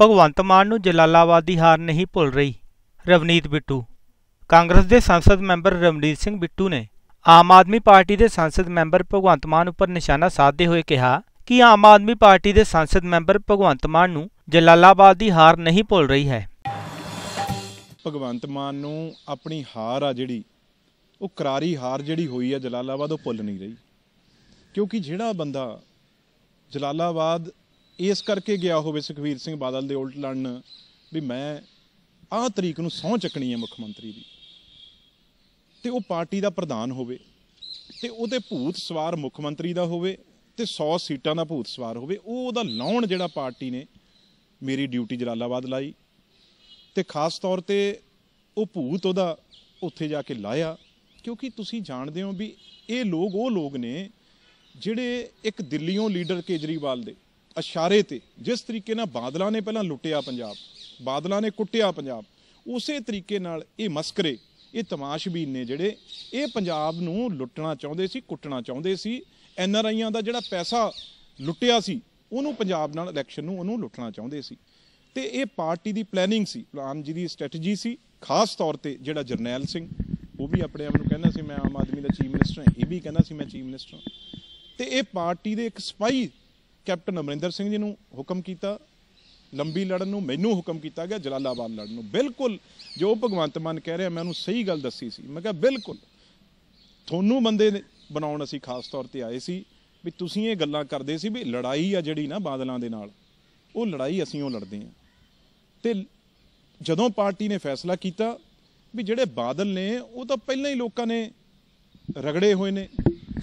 ਭਗਵੰਤ ਮਾਨ ਨੂੰ ਜਲਾਲਾਬਾਦ ਦੀ ਹਾਰ ਨਹੀਂ ਭੁੱਲ ਰਹੀ ਰਵਨੀਤ ਬਿੱਟੂ ਕਾਂਗਰਸ ਦੇ ਸੰਸਦ ਮੈਂਬਰ ਰਵਨੀਤ ਸਿੰਘ ਬਿੱਟੂ ਨੇ ਆਮ ਆਦਮੀ ਪਾਰਟੀ ਦੇ ਸੰਸਦ ਮੈਂਬਰ ਭਗਵੰਤ ਮਾਨ ਉੱਪਰ ਨਿਸ਼ਾਨਾ ਸਾਧਦੇ ਹੋਏ ਕਿਹਾ ਕਿ ਆਮ ਆਦਮੀ ਪਾਰਟੀ ਦੇ ਸੰਸਦ ਮੈਂਬਰ ਭਗਵੰਤ ਮਾਨ ਨੂੰ ਜਲਾਲਾਬਾਦ ਦੀ ਹਾਰ ਨਹੀਂ ਭੁੱਲ ਰਹੀ ਹੈ ਭਗਵੰਤ ਮਾਨ ਨੂੰ ਆਪਣੀ ਹਾਰ ਆ ਜਿਹੜੀ ਉਹ ਕਰਾਰੀ ਹਾਰ ਜਿਹੜੀ ਹੋਈ ਹੈ ਜਲਾਲਾਬਾਦ ਉਹ ਭੁੱਲ ਨਹੀਂ ਰਹੀ ਕਿਉਂਕਿ ਜਿਹੜਾ ਬੰਦਾ ਜਲਾਲਾਬਾਦ ਇਸ ਕਰਕੇ ਗਿਆ ਹੋਵੇ ਸੁਖਵੀਰ ਸਿੰਘ ਬਾਦਲ ਦੇ ਉਲਟ ਲੜਨ ਵੀ ਮੈਂ ਆਹ ਤਰੀਕ ਨੂੰ ਸੌਂ ਚੱਕਣੀ ਹੈ ਮੁੱਖ ਮੰਤਰੀ ਦੀ ਤੇ ਉਹ ਪਾਰਟੀ ਦਾ ਪ੍ਰਧਾਨ ਹੋਵੇ ਤੇ ਉਹਦੇ ਭੂਤ ਸਵਾਰ ਮੁੱਖ ਮੰਤਰੀ ਦਾ ਹੋਵੇ ਤੇ 100 ਸੀਟਾਂ ਦਾ ਭੂਤ ਸਵਾਰ ਹੋਵੇ ਉਹ ਉਹਦਾ ਲਾਉਣ ਜਿਹੜਾ ਪਾਰਟੀ ਨੇ ਮੇਰੀ ਡਿਊਟੀ ਜਲਾਲਾਬਾਦ ਲਾਈ ਤੇ ਖਾਸ ਤੌਰ ਤੇ ਉਹ ਭੂਤ ਉਹਦਾ ਉੱਥੇ ਜਾ ਕੇ ਲਾਇਆ ਕਿਉਂਕਿ ਤੁਸੀਂ ਜਾਣਦੇ ਹੋ ਵੀ ਇਹ ਲੋਕ ਉਹ ਲੋਕ ਨੇ ਜਿਹੜੇ ਇੱਕ ਦਿੱਲੀੋਂ ਲੀਡਰ ਕੇਜਰੀਵਾਲ ਦੇ ਇਸ਼ਾਰੇ ਤੇ ਜਿਸ ਤਰੀਕੇ ਨਾਲ ਬਾਦਲਾਂ ਨੇ ਪਹਿਲਾਂ ਲੁੱਟਿਆ ਪੰਜਾਬ ਬਾਦਲਾਂ ਨੇ ਕੁੱਟਿਆ ਪੰਜਾਬ ਉਸੇ ਤਰੀਕੇ ਨਾਲ ਇਹ ਮਸਕਰੇ ਇਹ ਤਮਾਸ਼ਬੀਨ ਨੇ ਜਿਹੜੇ ਇਹ ਪੰਜਾਬ ਨੂੰ ਲੁੱਟਣਾ ਚਾਹੁੰਦੇ ਸੀ ਕੁੱਟਣਾ ਚਾਹੁੰਦੇ ਸੀ ਐਨ ਆਰ ਆਈਆਂ ਦਾ ਜਿਹੜਾ ਪੈਸਾ ਲੁੱਟਿਆ ਸੀ ਉਹਨੂੰ ਪੰਜਾਬ ਨਾਲ ਇਲੈਕਸ਼ਨ ਨੂੰ ਉਹਨੂੰ ਲੁੱਟਣਾ ਚਾਹੁੰਦੇ ਸੀ ਤੇ ਇਹ ਪਾਰਟੀ ਦੀ ਪਲੈਨਿੰਗ ਸੀ ਆਮ ਜੀ ਦੀ ਸਟ੍ਰੈਟਜੀ ਸੀ ਖਾਸ ਤੌਰ ਤੇ ਜਿਹੜਾ ਜਰਨੈਲ ਸਿੰਘ ਉਹ ਵੀ ਆਪਣੇ ਆਪ ਨੂੰ ਕਹਿੰਦਾ ਸੀ ਮੈਂ ਆਮ ਆਦਮੀ ਦਾ ਚੀਫ ਮਿਨਿਸਟਰ ਹਾਂ ਇਹ ਵੀ ਕਹਿੰਦਾ ਸੀ ਮੈਂ ਚੀਫ ਮਿਨਿਸਟਰ ਹਾਂ ਤੇ ਇਹ ਪਾਰਟੀ ਦੇ ਇੱਕ ਸਪਾਈ ਕੈਪਟਨ ਅਮਰਿੰਦਰ ਸਿੰਘ ਜੀ ਨੂੰ ਹੁਕਮ ਕੀਤਾ ਲੰਬੀ ਲੜਨ ਨੂੰ ਮੈਨੂੰ ਹੁਕਮ ਕੀਤਾ ਗਿਆ ਜਲਾਲਾਬਾਦ ਲੜਨ ਨੂੰ ਬਿਲਕੁਲ ਜੋ ਭਗਵੰਤ ਮਾਨ ਕਹਿ ਰਿਹਾ ਮੈਂ ਉਹਨੂੰ ਸਹੀ ਗੱਲ ਦੱਸੀ ਸੀ ਮੈਂ ਕਿਹਾ ਬਿਲਕੁਲ ਤੁਹਾਨੂੰ ਬੰਦੇ ਬਣਾਉਣ ਅਸੀਂ ਖਾਸ ਤੌਰ ਤੇ ਆਏ ਸੀ ਵੀ ਤੁਸੀਂ ਇਹ ਗੱਲਾਂ ਕਰਦੇ ਸੀ ਵੀ ਲੜਾਈ ਆ ਜਿਹੜੀ ਨਾ ਬਾਦਲਾਂ ਦੇ ਨਾਲ ਉਹ ਲੜਾਈ ਅਸੀਂ ਉਹ ਲੜਦੇ ਆ ਤੇ ਜਦੋਂ ਪਾਰਟੀ ਨੇ ਫੈਸਲਾ ਕੀਤਾ ਵੀ ਜਿਹੜੇ ਬਾਦਲ ਨੇ ਉਹ ਤਾਂ ਪਹਿਲਾਂ ਹੀ ਲੋਕਾਂ ਨੇ ਰਗੜੇ ਹੋਏ ਨੇ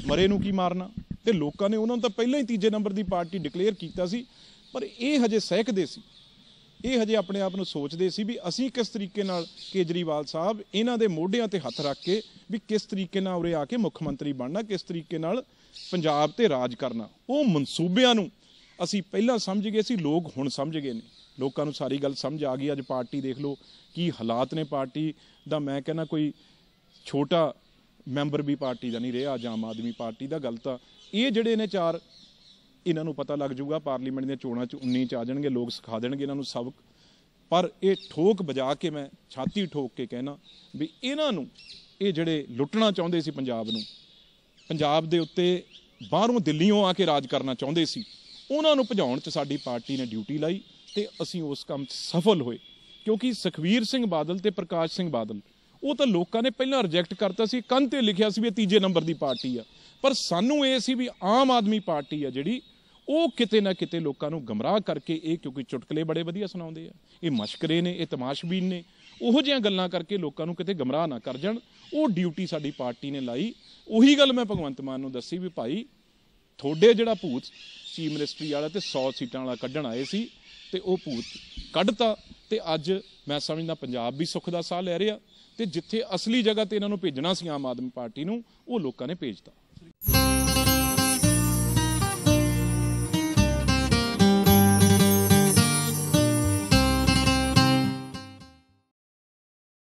ਮਰੇ ਨੂੰ ਕੀ ਮਾਰਨਾ ਤੇ ਲੋਕਾਂ ਨੇ ਉਹਨਾਂ ਨੂੰ ਤਾਂ ਪਹਿਲਾਂ ਹੀ ਤੀਜੇ ਨੰਬਰ ਦੀ ਪਾਰਟੀ ਡਿਕਲੇਅਰ ਕੀਤਾ ਸੀ ਪਰ ਇਹ ਹਜੇ ਸਹਿਕਦੇ ਸੀ ਇਹ ਹਜੇ ਆਪਣੇ ਆਪ ਨੂੰ ਸੋਚਦੇ ਸੀ ਵੀ ਅਸੀਂ ਕਿਸ ਤਰੀਕੇ ਨਾਲ ਕੇਜਰੀਵਾਲ ਸਾਹਿਬ ਇਹਨਾਂ ਦੇ ਮੋਢਿਆਂ ਤੇ ਹੱਥ ਰੱਖ ਕੇ ਵੀ ਕਿਸ ਤਰੀਕੇ ਨਾਲ ਉਰੇ ਆ ਕੇ ਮੁੱਖ ਮੰਤਰੀ ਬਣਨਾ ਕਿਸ ਤਰੀਕੇ ਨਾਲ ਪੰਜਾਬ ਤੇ ਰਾਜ ਕਰਨਾ ਉਹ ਮਨਸੂਬਿਆਂ ਨੂੰ ਅਸੀਂ ਪਹਿਲਾਂ ਸਮਝ ਗਏ ਸੀ ਲੋਕ ਹੁਣ ਸਮਝ ਗਏ ਨੇ ਲੋਕਾਂ ਨੂੰ ਸਾਰੀ ਗੱਲ ਸਮਝ ਆ ਗਈ ਅੱਜ ਪਾਰਟੀ ਦੇਖ ਲਓ ਕੀ ਹਾਲਾਤ ਨੇ ਪਾਰਟੀ ਦਾ ਮੈਂ ਕਹਿੰਦਾ ਕੋਈ ਛੋਟਾ ਮੈਂਬਰ ਵੀ ਪਾਰਟੀ ਦਾ ਨਹੀਂ ਰਿਹਾ ਅੱਜ ਆਮ ਆਦਮੀ ਪਾਰਟੀ ਦਾ ਗਲਤ ਆ ਇਹ ਜਿਹੜੇ ਨੇ ਚਾਰ ਇਹਨਾਂ ਨੂੰ ਪਤਾ ਲੱਗ ਜਾਊਗਾ ਪਾਰਲੀਮੈਂਟ ਦੀਆਂ ਚੋਣਾਂ 'ਚ 19 ਚ ਆ ਜਾਣਗੇ ਲੋਕ ਸਿਖਾ ਦੇਣਗੇ ਇਹਨਾਂ ਨੂੰ ਸਬਕ ਪਰ ਇਹ ਠੋਕ ਵਜਾ ਕੇ ਮੈਂ ਛਾਤੀ ਠੋਕ ਕੇ ਕਹਿਣਾ ਵੀ ਇਹਨਾਂ ਨੂੰ ਇਹ ਜਿਹੜੇ ਲੁੱਟਣਾ ਚਾਹੁੰਦੇ ਸੀ ਪੰਜਾਬ ਨੂੰ ਪੰਜਾਬ ਦੇ ਉੱਤੇ ਬਾਹਰੋਂ ਦਿੱਲੀੋਂ ਆ ਕੇ ਰਾਜ ਕਰਨਾ ਚਾਹੁੰਦੇ ਸੀ ਉਹਨਾਂ ਨੂੰ ਭਜਾਉਣ 'ਚ ਸਾਡੀ ਪਾਰਟੀ ਨੇ ਡਿਊਟੀ ਲਾਈ ਤੇ ਅਸੀਂ ਉਸ ਕੰਮ 'ਚ ਸਫਲ ਹੋਏ ਕਿਉਂਕਿ ਸੁਖਵੀਰ ਸਿੰਘ ਬਾਦਲ ਤੇ ਪ੍ਰਕਾਸ਼ ਸਿੰਘ ਬਾਦਲ ਉਹ ਤਾਂ ਲੋਕਾਂ ਨੇ ਪਹਿਲਾਂ ਰਿਜੈਕਟ ਕਰਤਾ ਸੀ ਕੰਨ ਤੇ ਲਿਖਿਆ ਸੀ ਵੀ ਇਹ ਤੀਜੇ ਨੰਬਰ ਦੀ ਪਾਰਟੀ ਆ ਪਰ ਸਾਨੂੰ ਇਹ ਸੀ ਵੀ ਆਮ ਆਦਮੀ ਪਾਰਟੀ ਆ ਜਿਹੜੀ ਉਹ ਕਿਤੇ ਨਾ ਕਿਤੇ ਲੋਕਾਂ ਨੂੰ ਗਮਰਾਹ ਕਰਕੇ ਇਹ ਕਿਉਂਕਿ ਚੁਟਕਲੇ ਬੜੇ ਵਧੀਆ ਸੁਣਾਉਂਦੇ ਆ ਇਹ ਮਸ਼ਕਰੇ ਨੇ ਇਹ ਤਮਾਸ਼ਬੀਨ ਨੇ ਉਹੋ ਜਿਹੀਆਂ ਗੱਲਾਂ ਕਰਕੇ ਲੋਕਾਂ ਨੂੰ ਕਿਤੇ ਗਮਰਾਹ ਨਾ ਕਰ ਜਾਣ ਉਹ ਡਿਊਟੀ ਸਾਡੀ ਪਾਰਟੀ ਨੇ ਲਾਈ ਉਹੀ ਗੱਲ ਮੈਂ ਭਗਵੰਤ ਮਾਨ ਨੂੰ ਦੱਸੀ ਵੀ ਭਾਈ ਤੁਹਾਡੇ ਜਿਹੜਾ ਭੂਤ ਚੀਫ ਮਿਨਿਸਟਰੀ ਵਾਲਾ ਤੇ 100 ਸੀਟਾਂ ਵਾਲਾ ਕੱਢਣ ਆਏ ਸੀ ਤੇ ਉਹ ਭੂਤ ਕੱਢਤਾ ਤੇ ਅੱਜ ਮੈਂ ਸਮਝਦਾ ਪੰਜਾਬ ਵੀ ਸੁੱਖ ਦਾ ਸਾਹ ਲੈ ਰਿਹਾ ਤੇ ਜਿੱਥੇ ਅਸਲੀ ਜਗ੍ਹਾ ਤੇ ਇਹਨਾਂ ਨੂੰ ਭੇਜਣਾ ਸੀ ਆਮ ਆਦਮੀ ਪਾਰਟੀ ਨੂੰ ਉਹ ਲੋਕਾਂ ਨੇ ਭੇਜਤਾ